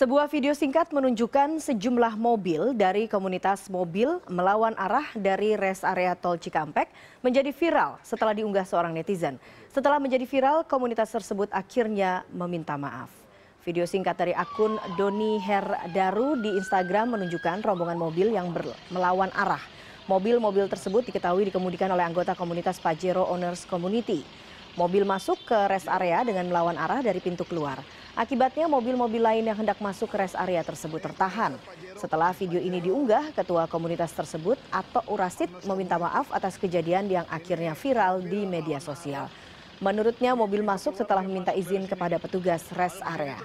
Sebuah video singkat menunjukkan sejumlah mobil dari komunitas mobil melawan arah dari res area tol Cikampek menjadi viral setelah diunggah seorang netizen. Setelah menjadi viral, komunitas tersebut akhirnya meminta maaf. Video singkat dari akun Doni Herdaru di Instagram menunjukkan rombongan mobil yang melawan arah. Mobil-mobil tersebut diketahui dikemudikan oleh anggota komunitas Pajero Owners Community. Mobil masuk ke rest area dengan melawan arah dari pintu keluar. Akibatnya mobil-mobil lain yang hendak masuk ke rest area tersebut tertahan. Setelah video ini diunggah, ketua komunitas tersebut atau Urasid meminta maaf atas kejadian yang akhirnya viral di media sosial. Menurutnya mobil masuk setelah meminta izin kepada petugas rest area.